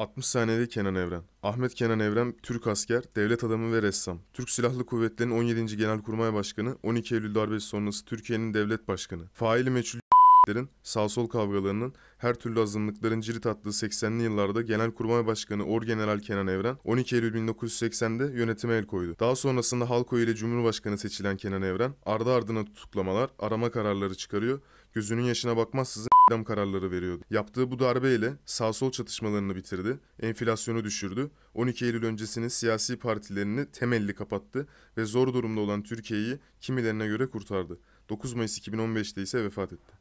60 saniyede Kenan Evren. Ahmet Kenan Evren Türk asker, devlet adamı ve ressam. Türk Silahlı Kuvvetleri'nin 17. Genelkurmay Başkanı, 12 Eylül darbesi sonrası Türkiye'nin devlet başkanı. Faili meçhul sağ sol kavgalarının, her türlü azınlıkların cirit attığı 80'li yıllarda Genelkurmay Başkanı Orgeneral Kenan Evren 12 Eylül 1980'de yönetime el koydu. Daha sonrasında Halko ile Cumhurbaşkanı seçilen Kenan Evren ardı ardına tutuklamalar, arama kararları çıkarıyor, gözünün yaşına bakmazsızın eylem kararları veriyordu. Yaptığı bu darbeyle sağ sol çatışmalarını bitirdi, enflasyonu düşürdü, 12 Eylül öncesinin siyasi partilerini temelli kapattı ve zor durumda olan Türkiye'yi kimilerine göre kurtardı. 9 Mayıs 2015'te ise vefat etti.